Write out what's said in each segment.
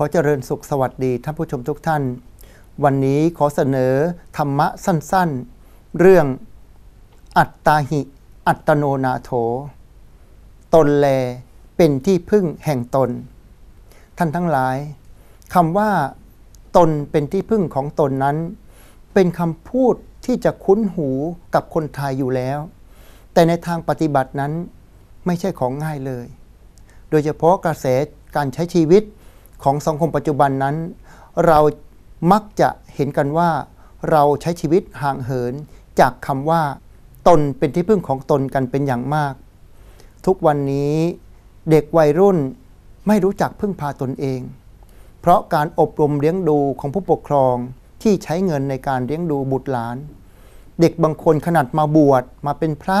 ขอเจริญสุขสวัสดีท่านผู้ชมทุกท่าน วันนี้ขอเสนอธรรมะสั้นๆ เรื่องอัตตาหิ อัตโนนาโถ ตนแลเป็นที่พึ่งแห่งตน ท่านทั้งหลายคำว่า ตนเป็นที่พึ่งของตนนั้น เป็นคำพูดที่จะคุ้นหูกับคนไทยอยู่แล้ว แต่ในทางปฏิบัตินั้น ไม่ใช่ของง่ายเลย โดยเฉพาะกระแสการใช้ชีวิตของสังคมปัจจุบันนั้น เรามักจะเห็นกันว่าเราใช้ชีวิตห่างเหินจากคำว่า ตนเป็นที่พึ่งของตนกันเป็นอย่างมาก ทุกวันนี้เด็กวัยรุ่นไม่รู้จักพึ่งพาตนเอง เพราะการอบรมเลี้ยงดูของผู้ปกครองที่ใช้เงินในการเลี้ยงดูบุตรหลาน เด็กบางคนขนาดมาบวชมาเป็นพระ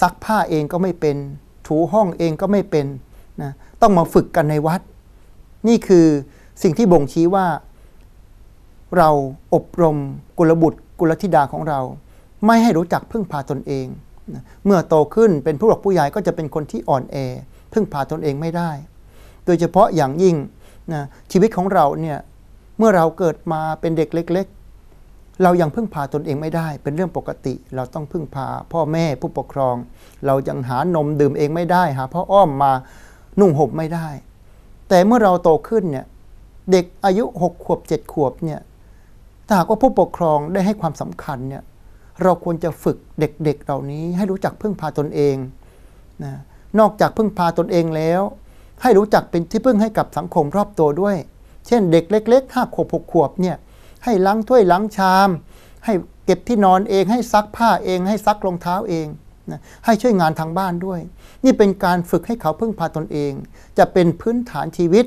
ซักผ้าเองก็ไม่เป็นถูห้องเองก็ไม่เป็นนะต้องมาฝึกกันในวัดนี่คือสิ่งที่บ่งชี้ว่า เราอบรมกุลบุตรกุลธิดาของเรา ไม่ให้รู้จักพึ่งพาตนเองเมื่อโตขึ้นเป็นผู้หลักผู้ใหญ่ก็จะเป็นคนที่อ่อนแอพึ่งพาตนเองไม่ได้ โดยเฉพาะอย่างยิ่งนะชีวิตของเราเนี่ย เมื่อเราเกิดมาเป็นเด็กเล็กเรายังพึ่งพาตนเองไม่ได้ เป็นเรื่องปกติเราต้องพึ่งพาพ่อแม่ผู้ปกครอง เรายังหานมดื่มเองไม่ได้หาพ่ออ้อมมานุ่งห่มไม่ได้แต่เมื่อเราโตขึ้นเนี่ยเด็กอายุ6ขวบ7 ขวบเนี่ยถ้าหากว่าผู้ปกครองได้ให้ความสำคัญเนี่ยเราควรจะฝึกเด็กๆเเหล่านี้ ให้รู้จักพึ่งพาตนเองนะนอกจากพึ่งพาตนเองแล้ว ให้รู้จักเป็นที่พึ่งให้กับสังคมรอบตัวด้วย เช่น เด็กเล็กๆห้าขวบหกขวบเนี่ยให้ล้างถ้วยล้างชาม ให้เก็บที่นอนเองให้ซักผ้าเองให้ซักรองเท้าเองนะให้ช่วยงานทางบ้านด้วย นี่เป็นการฝึกให้เขาพึ่งพาตนเอง จะเป็นพื้นฐานชีวิต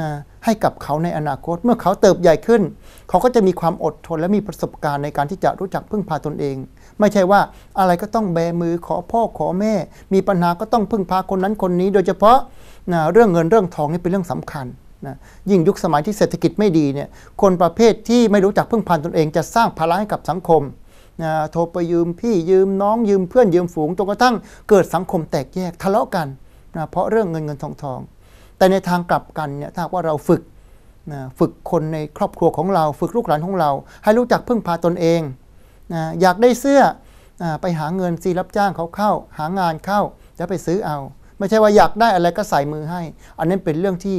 นะให้กับเขาในอนาคต เมื่อเขาเติบใหญ่ขึ้น เขาก็จะมีความอดทนและมีประสบการณ์ในการที่จะรู้จักพึ่งพาตนเอง ไม่ใช่ว่าอะไรก็ต้องแบมือขอพ่อขอแม่ มีปัญหาก็ต้องพึ่งพาคนนั้นคนนี้ โดยเฉพาะนะเรื่องเงินเรื่องทองนี่เป็นเรื่องสำคัญนะยิ่งยุคสมัยที่เศรษฐกิจไม่ดีเนี่ยคนประเภทที่ไม่รู้จักพึ่งพาตนเองจะสร้างภาระให้กับสังคมโทรไปยืมพี่ยืมน้องยืมเพื่อนยืมฝูงจนกระทั่งเกิดสังคมแตกแยกทะเลาะกันนะเพราะเรื่องเงินเงินทองทองแต่ในทางกลับกันเนี่ยถ้าว่าเราฝึกนะฝึกคนในครอบครัวของเราฝึกลูกหลานของเรา ให้รู้จักพึ่งพาตนเองนะอยากได้เสื้อนะไปหาเงินซีรับจ้างเขาเข้าหางานเข้าแล้วไปซื้อเอา ไม่ใช่ว่าอยากได้อะไรก็ใส่มือให้ อันนั้นเป็นเรื่องที่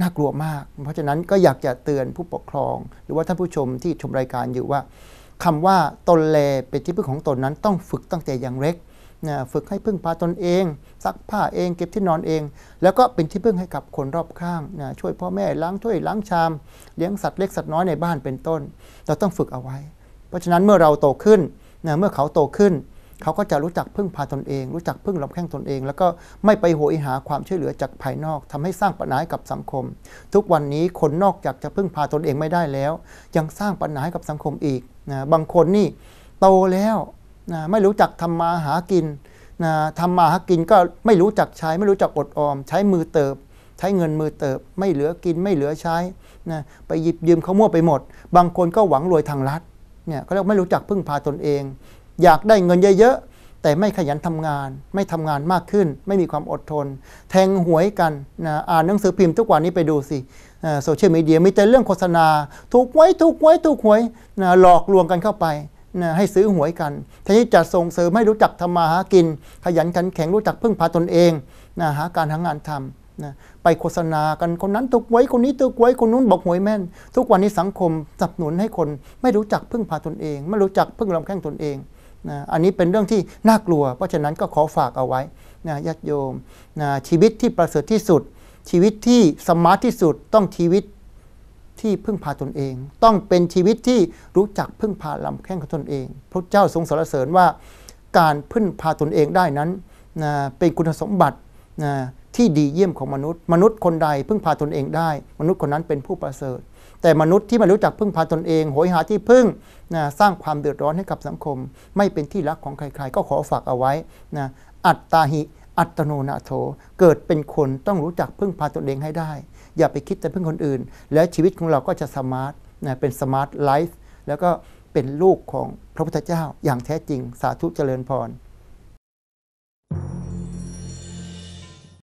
น่ากลัวมาก เพราะฉะนั้นก็อยากจะเตือนผู้ปกครอง หรือว่าท่านผู้ชมที่ชมรายการอยู่ว่าคำว่าตนแลเป็นที่พึ่งของตนนั้นต้องฝึกตั้งแต่อย่างเล็ก ฝึกให้พึ่งพาตนเองซักผ้าเองเก็บที่นอนเอง แล้วก็เป็นที่พึ่งให้กับคนรอบข้างนะช่วยพ่อแม่ล้างถ้วยล้างชามเลี้ยงสัตว์เล็กสัตว์น้อยในบ้านเป็นต้น เราต้องฝึกเอาไว้ เพราะฉะนั้นเมื่อเราโตขึ้นนะเมื่อเขาโตขึ้นเขาก็จะรู้จักพึ่งพาตนเอง รู้จักพึ่งลำแข้งตนเอง แล้วก็ไม่ไปโหย หาความช่วยเหลือจากภายนอก ทำให้สร้างปัญหากับสังคม ทุกวันนี้คนนอกจากจะพึ่งพาตนเองไม่ได้แล้ว ยังสร้างปัญหากับสังคมอีกนะบางคนนี่โตแล้วนะไม่รู้จักทำมาหากินนะทำมาหากินก็ไม่รู้จักใช้ ไม่รู้จักอดออม ใช้มือเติบ ใช้เงินมือเติบ ไม่เหลือกินไม่เหลือใช้นะไปหยิบยืมเขามั่วไปหมด บางคนก็หวังรวยทางรัฐเนี่ยเขาเรียกไม่รู้จักพึ่งพาตนเองอยากได้เงินเยอะๆ แต่ไม่ขยันทำงาน ไม่ทำงานมากขึ้น ไม่มีความอดทน แทงหวยกันนะอ่านหนังสือพิมพ์ทุกวันนี้ไปดูสิโซเชียลมีเดียมีแต่เรื่องโฆษณา ถูกไว้ถูกไว้ถูกหวยนะหลอกลวงกันเข้าไปนะให้ซื้อหวยกันทนี่จะส่งเสริมให้รู้จักทำมาหากิน ขยันขันแข็งรู้จักพึ่งพาตนเองนะหาการทางานทำนะไปโฆษณากันคนนั้นถูกไว้คนนี้ถูกไว้คนนู้นบอกหวยแม่น ทุกวันนี้สังคมสนับสนุนให้คนไม่รู้จักพึ่งพาตนเอง ไม่รู้จักพึ่งลำแข้งตนเองนะอันนี้เป็นเรื่องที่น่ากลัว เพราะฉะนั้นก็ขอฝากเอาไว้นะญาติโยมนะชีวิตที่ประเสริฐที่สุด ชีวิตที่สมาร์ทที่สุดต้องชีวิตที่พึ่งพาตนเอง ต้องเป็นชีวิตที่รู้จักพึ่งพาลำแข้งของตนเองพระเจ้าทรงสรรเสริญว่าการพึ่งพาตนเองได้นั้นนะเป็นคุณสมบัตินะที่ดีเยี่ยมของมนุษย์ มนุษย์คนใดพึ่งพาตนเองได้ มนุษย์คนนั้นเป็นผู้ประเสริฐแต่มนุษย์ที่ไม่รู้จักพึ่งพาตนเองโหยหาที่พึ่งนะสร้างความเดือดร้อนให้กับสังคม ไม่เป็นที่รักของใครๆ ก็ขอฝากเอาไว้นะอัตตาหิอัตโนนาโถเกิดเป็นคนต้องรู้จักพึ่งพาตนเองให้ได้ อย่าไปคิดแต่พึ่งคนอื่น และชีวิตของเราก็จะสมาร์ทนะเป็นสมาร์ทไลฟ์แล้วก็เป็นลูกของพระพุทธเจ้าอย่างแท้จริงสาธุเจริญพร